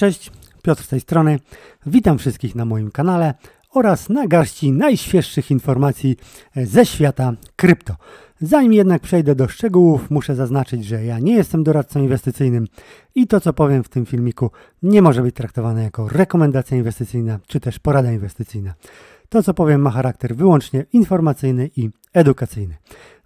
Cześć, Piotr z tej strony. Witam wszystkich na moim kanale oraz na garści najświeższych informacji ze świata krypto. Zanim jednak przejdę do szczegółów, muszę zaznaczyć, że ja nie jestem doradcą inwestycyjnym i to, co powiem w tym filmiku, nie może być traktowane jako rekomendacja inwestycyjna czy też porada inwestycyjna. To, co powiem, ma charakter wyłącznie informacyjny i edukacyjny.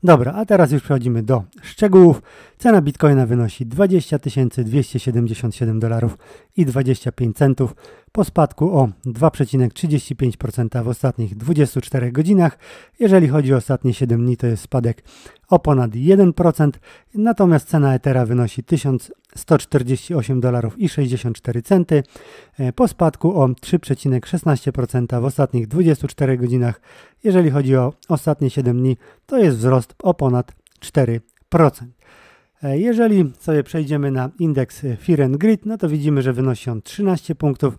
Dobra, a teraz już przechodzimy do szczegółów. Cena bitcoina wynosi 20 277 dolarów i 25 centów po spadku o 2,35% w ostatnich 24 godzinach. Jeżeli chodzi o ostatnie 7 dni, to jest spadek o ponad 1%, natomiast cena Ethera wynosi 1148 dolarów i 64 centy e, po spadku o 3,16% w ostatnich 24 godzinach. Jeżeli chodzi o ostatnie 7 7 dni, to jest wzrost o ponad 4%. E, jeżeli sobie przejdziemy na indeks Fear Grid, no to widzimy, że wynosi on 13 punktów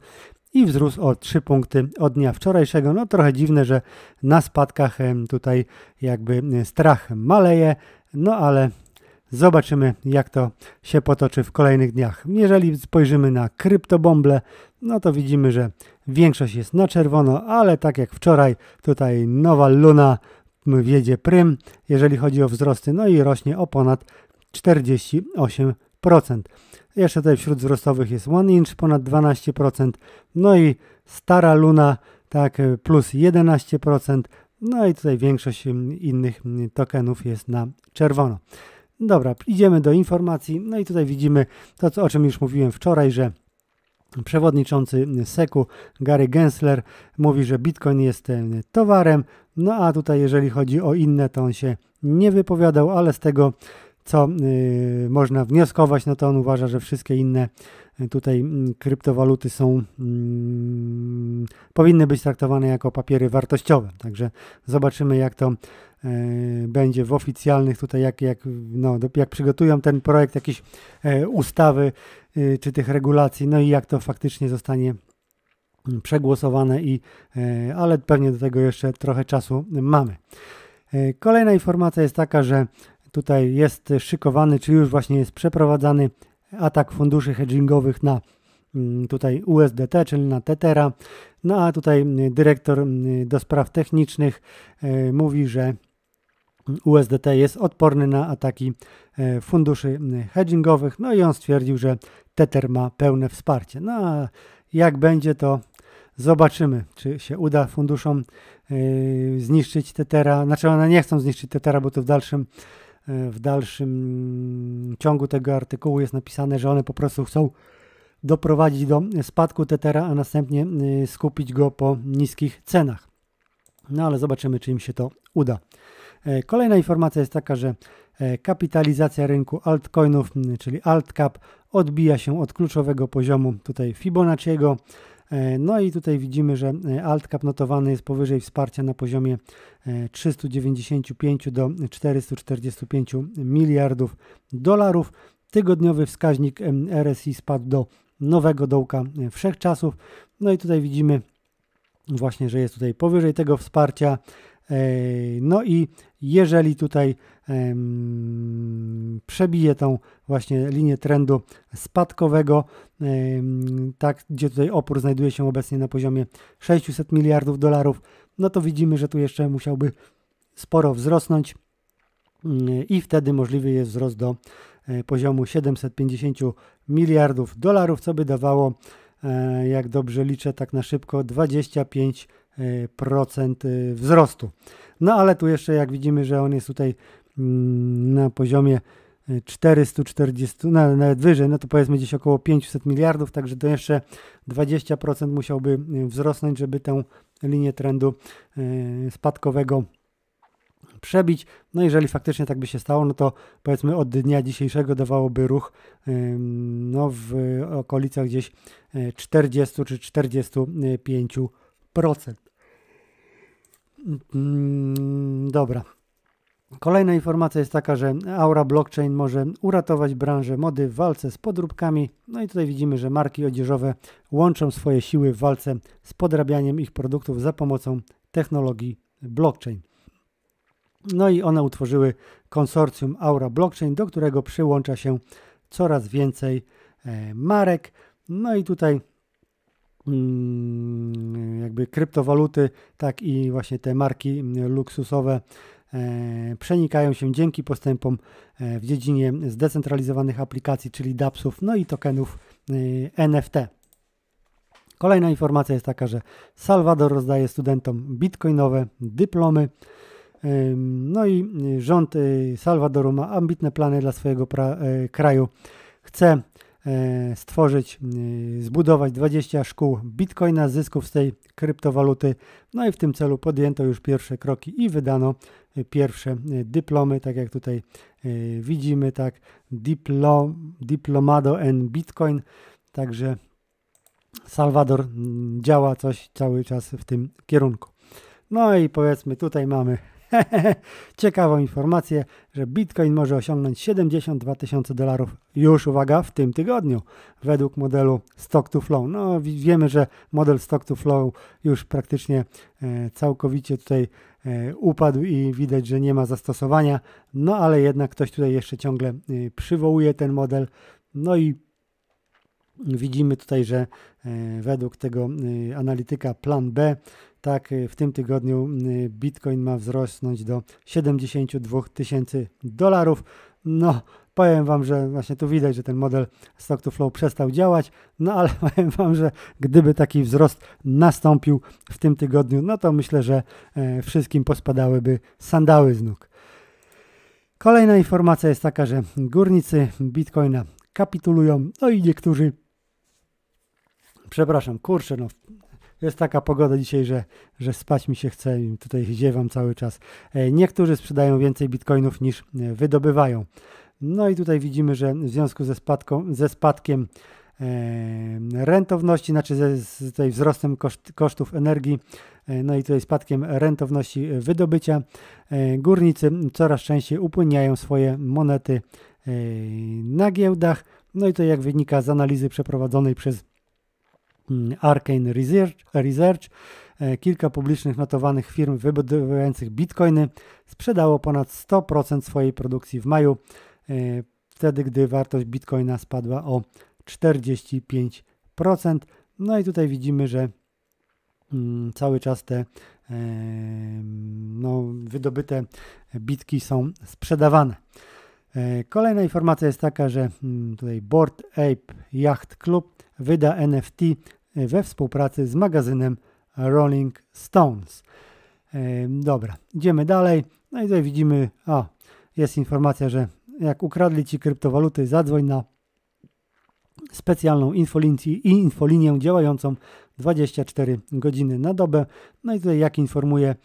i wzrósł o 3 punkty od dnia wczorajszego. No trochę dziwne, że na spadkach tutaj jakby e, strach maleje, no ale zobaczymy jak to się potoczy w kolejnych dniach. Jeżeli spojrzymy na kryptobomble, no to widzimy, że większość jest na czerwono, ale tak jak wczoraj tutaj nowa luna wiedzie prym, jeżeli chodzi o wzrosty, no i rośnie o ponad 48%. Jeszcze tutaj wśród wzrostowych jest One Inch ponad 12%, no i Stara Luna tak plus 11%, no i tutaj większość mm, innych mm, tokenów jest na czerwono. Dobra, idziemy do informacji, no i tutaj widzimy to, o czym już mówiłem wczoraj, że Przewodniczący SEKU Gary Gensler mówi, że Bitcoin jest e, towarem, no a tutaj jeżeli chodzi o inne, to on się nie wypowiadał, ale z tego co e, można wnioskować, no to on uważa, że wszystkie inne e, tutaj kryptowaluty są, powinny być traktowane jako papiery wartościowe. Także zobaczymy, jak to E, będzie w oficjalnych tutaj, jak, jak, no, jak przygotują ten projekt jakiejś e, ustawy e, czy tych regulacji, no i jak to faktycznie zostanie mm, przegłosowane i, ale pewnie do tego jeszcze trochę czasu mamy. Kolejna informacja jest taka, że tutaj jest szykowany, czy już właśnie jest przeprowadzany atak funduszy hedgingowych na mm, tutaj USDT, czyli na Tetera. No a tutaj dyrektor mm, do spraw technicznych mówi, że USDT jest odporny na ataki e, funduszy hedgingowych, no i on stwierdził, że Tether ma pełne wsparcie. No a jak będzie, to zobaczymy, czy się uda funduszom e, zniszczyć Tethera. Znaczy one nie chcą zniszczyć Tethera, bo to w dalszym, e, w dalszym ciągu tego artykułu jest napisane, że one po prostu chcą doprowadzić do spadku Tethera, a następnie skupić go po niskich cenach. No ale zobaczymy, czy im się to uda. E, kolejna informacja jest taka, że e, kapitalizacja rynku altcoinów, czyli altcap, odbija się od kluczowego poziomu tutaj Fibonacciego. E, no i tutaj widzimy, że altcap notowany jest powyżej wsparcia na poziomie 395 do 445 miliardów dolarów. Tygodniowy wskaźnik RSI spadł do nowego dołka wszechczasów. No i tutaj widzimy właśnie, że jest tutaj powyżej tego wsparcia. E, no i jeżeli tutaj przebije tą właśnie linię trendu spadkowego, tak gdzie tutaj opór znajduje się obecnie na poziomie 600 miliardów dolarów, no to widzimy, że tu jeszcze musiałby sporo wzrosnąć mm, i wtedy możliwy jest wzrost do e, poziomu 750 miliardów dolarów, co by dawało E, jak dobrze liczę, tak na szybko 25% e, e, wzrostu. No ale tu jeszcze jak widzimy, że on jest tutaj mm, na poziomie 440, nawet wyżej, no to powiedzmy gdzieś około 500 miliardów, także to jeszcze 20% musiałby wzrosnąć, żeby tę linię trendu spadkowego przebić. No jeżeli faktycznie tak by się stało, no to powiedzmy od dnia dzisiejszego dawałoby ruch no, w okolicach gdzieś 40 e, czy 45%. Mm, dobra. Kolejna informacja jest taka, że Aura Blockchain może uratować branżę mody w walce z podróbkami. No i tutaj widzimy, że marki odzieżowe łączą swoje siły w walce z podrabianiem ich produktów za pomocą technologii blockchain. No i one utworzyły konsorcjum Aura Blockchain, do którego przyłącza się coraz więcej e, marek. No i tutaj mm, jakby kryptowaluty, tak i właśnie te marki mm, luksusowe e, przenikają się dzięki postępom e, w dziedzinie zdecentralizowanych aplikacji, czyli DAPSów, no i tokenów NFT. Kolejna informacja jest taka, że Salwador rozdaje studentom bitcoinowe dyplomy. No i e, rząd e, Salwadoru ma ambitne plany dla swojego e, kraju. Chce stworzyć, zbudować 20 szkół bitcoina zysków z tej kryptowaluty. No i w tym celu podjęto już pierwsze kroki i wydano pierwsze dyplomy, tak jak tutaj widzimy, tak Diplo, Diplomado en Bitcoin. Także Salwador mm, działa coś cały czas w tym kierunku. No i powiedzmy, tutaj mamy Ciekawą informację, że Bitcoin może osiągnąć 72 tysiące dolarów już, uwaga, w tym tygodniu według modelu stock to flow. No wiemy, że model stock to flow już praktycznie e, całkowicie tutaj e, upadł i widać, że nie ma zastosowania, no ale jednak ktoś tutaj jeszcze ciągle e, przywołuje ten model. No i Widzimy tutaj, że e, według tego e, analityka plan B, tak e, w tym tygodniu Bitcoin ma wzrosnąć do 72 tysięcy dolarów. No, powiem Wam, że właśnie tu widać, że ten model stock to flow przestał działać, no ale powiem Wam, że gdyby taki wzrost nastąpił w tym tygodniu, no to myślę, że wszystkim pospadałyby sandały z nóg. Kolejna informacja jest taka, że górnicy Bitcoina kapitulują, no i niektórzy przepraszam, kurczę, no jest taka pogoda dzisiaj, że, że spać mi się chce i tutaj ziewam cały czas. E, niektórzy sprzedają więcej bitcoinów niż e, wydobywają. No i tutaj widzimy, że w związku ze, spadką, ze spadkiem e, rentowności, znaczy ze, z tutaj wzrostem koszt, kosztów energii, no i tutaj spadkiem rentowności wydobycia, górnicy coraz częściej upłyniają swoje monety na giełdach. No i to jak wynika z analizy przeprowadzonej przez Mm, Arcane Research, Research e, kilka publicznych notowanych firm wybudowujących bitcoiny sprzedało ponad 100% swojej produkcji w maju, e, wtedy gdy wartość bitcoina spadła o 45%. No i tutaj widzimy, że mm, cały czas te e, no, wydobyte bitki są sprzedawane. E, kolejna informacja jest taka, że mm, tutaj Board Ape Yacht Club wyda NFT e, we współpracy z magazynem Rolling Stones. E, dobra, idziemy dalej. No i tutaj widzimy, a jest informacja, że jak ukradli ci kryptowaluty, zadzwoń na specjalną infolinię, infolinię działającą 24 godziny na dobę. No i tutaj, jak informuje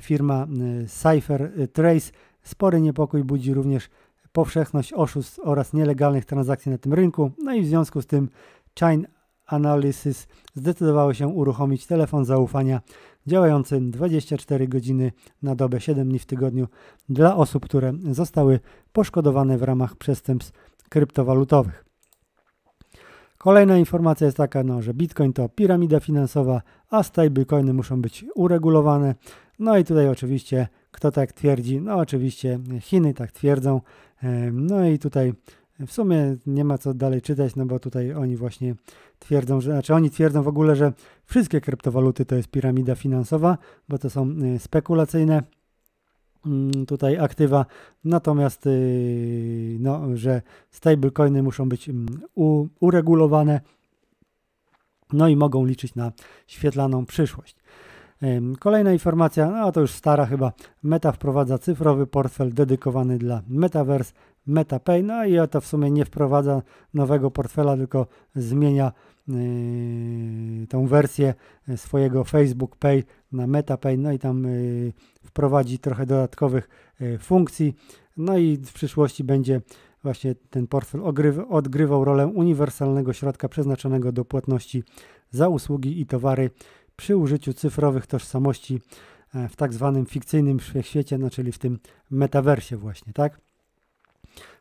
firma Cypher Trace, spory niepokój budzi również powszechność oszustw oraz nielegalnych transakcji na tym rynku. No i w związku z tym Chain Analysis zdecydowało się uruchomić telefon zaufania działający 24 godziny na dobę, 7 dni w tygodniu dla osób, które zostały poszkodowane w ramach przestępstw kryptowalutowych. Kolejna informacja jest taka, no, że Bitcoin to piramida finansowa, a stablecoiny muszą być uregulowane. No i tutaj oczywiście, kto tak twierdzi? No oczywiście Chiny tak twierdzą, no i tutaj w sumie nie ma co dalej czytać, no bo tutaj oni właśnie twierdzą, że, znaczy oni twierdzą w ogóle, że wszystkie kryptowaluty to jest piramida finansowa, bo to są y, spekulacyjne mm, tutaj aktywa, natomiast y, no, że stablecoiny muszą być mm, uregulowane, no i mogą liczyć na świetlaną przyszłość. Kolejna informacja, no to już stara chyba, Meta wprowadza cyfrowy portfel dedykowany dla Metaverse MetaPay, no i to w sumie nie wprowadza nowego portfela, tylko zmienia Yy, tą wersję e, swojego Facebook Pay na MetaPay, no i tam yy, wprowadzi trochę dodatkowych yy, funkcji. No i w przyszłości będzie właśnie ten portfel odgrywał rolę uniwersalnego środka przeznaczonego do płatności za usługi i towary przy użyciu cyfrowych tożsamości e, w tak zwanym fikcyjnym wszechświecie, no czyli w tym metaversie właśnie, tak?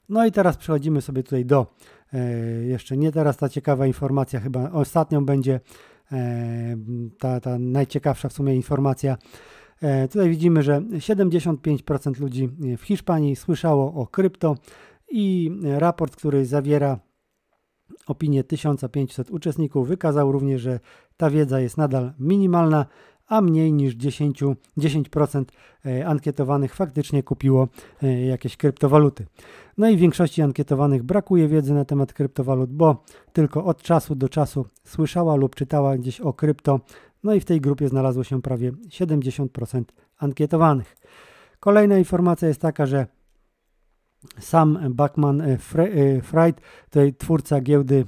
No i teraz przechodzimy sobie tutaj do e, jeszcze nie teraz ta ciekawa informacja, chyba ostatnią będzie e, ta, ta najciekawsza w sumie informacja. E, tutaj widzimy, że 75% ludzi w Hiszpanii słyszało o krypto i raport, który zawiera opinię 1500 uczestników, wykazał również, że ta wiedza jest nadal minimalna, a mniej niż 10, 10% e, ankietowanych faktycznie kupiło e, jakieś kryptowaluty. No i w większości ankietowanych brakuje wiedzy na temat kryptowalut, bo tylko od czasu do czasu słyszała lub czytała gdzieś o krypto. No i w tej grupie znalazło się prawie 70% ankietowanych. Kolejna informacja jest taka, że sam Bachman e, Fried, tutaj twórca giełdy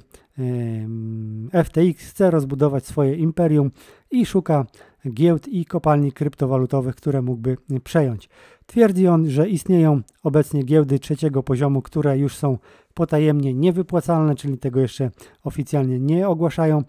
FTX chce rozbudować swoje imperium i szuka giełd i kopalni kryptowalutowych, które mógłby przejąć. Twierdzi on, że istnieją obecnie giełdy trzeciego poziomu, które już są potajemnie niewypłacalne, czyli tego jeszcze oficjalnie nie ogłaszają,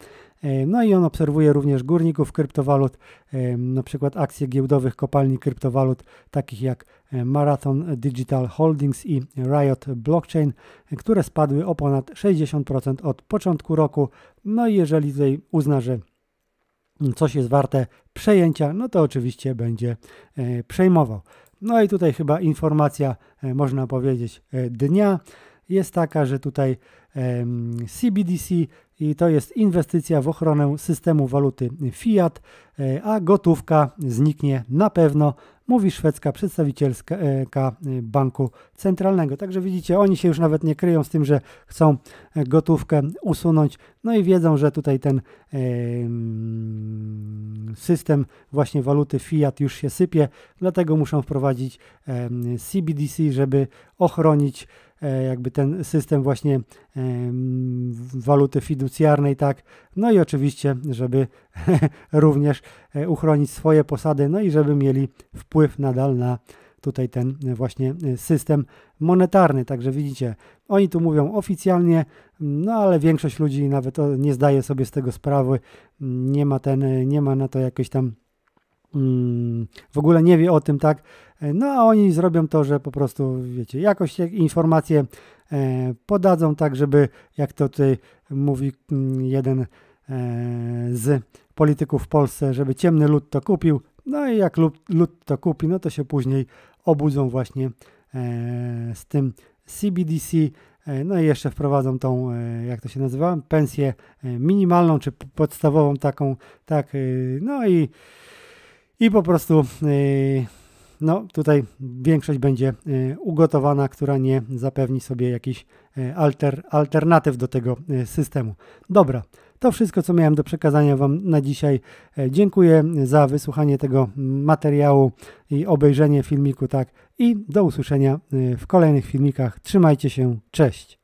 E, no i on obserwuje również górników kryptowalut, e, na przykład akcje giełdowych kopalni kryptowalut, takich jak e, Marathon Digital Holdings i Riot Blockchain, które spadły o ponad 60% od początku roku. No i jeżeli tutaj uzna, że coś jest warte przejęcia, no to oczywiście będzie przejmował. No i tutaj chyba informacja, można powiedzieć, dnia jest taka, że tutaj CBDC i to jest inwestycja w ochronę systemu waluty fiat, e, a gotówka zniknie na pewno, mówi szwedzka przedstawicielka e, Banku Centralnego. Także widzicie, oni się już nawet nie kryją z tym, że chcą e, gotówkę usunąć, no i wiedzą, że tutaj ten mm, system właśnie waluty fiat już się sypie, dlatego muszą wprowadzić CBDC, żeby ochronić E, jakby ten system właśnie e, waluty fiducjarnej, tak, no i oczywiście, żeby również e, uchronić swoje posady, no i żeby mieli wpływ nadal na tutaj ten właśnie system monetarny. Także widzicie, oni tu mówią oficjalnie, no ale większość ludzi nawet nie zdaje sobie z tego sprawy, nie ma, ten, nie ma na to jakiejś tam mm, w ogóle nie wie o tym, tak? No a oni zrobią to, że po prostu, wiecie, jakoś informacje e, podadzą, tak żeby, jak to tutaj mówi mm, jeden e, z polityków w Polsce, żeby ciemny lud to kupił. No i jak lud, lud to kupi, no to się później obudzą właśnie e, z tym CBDC. No i jeszcze wprowadzą tą, jak to się nazywa, pensję minimalną czy podstawową taką, tak, no i, i po prostu no tutaj większość będzie y, ugotowana, która nie zapewni sobie jakichś y, alter, alternatyw do tego y, systemu. Dobra, to wszystko, co miałem do przekazania Wam na dzisiaj. E, dziękuję za wysłuchanie tego materiału i obejrzenie filmiku, tak. I do usłyszenia w kolejnych filmikach. Trzymajcie się, cześć.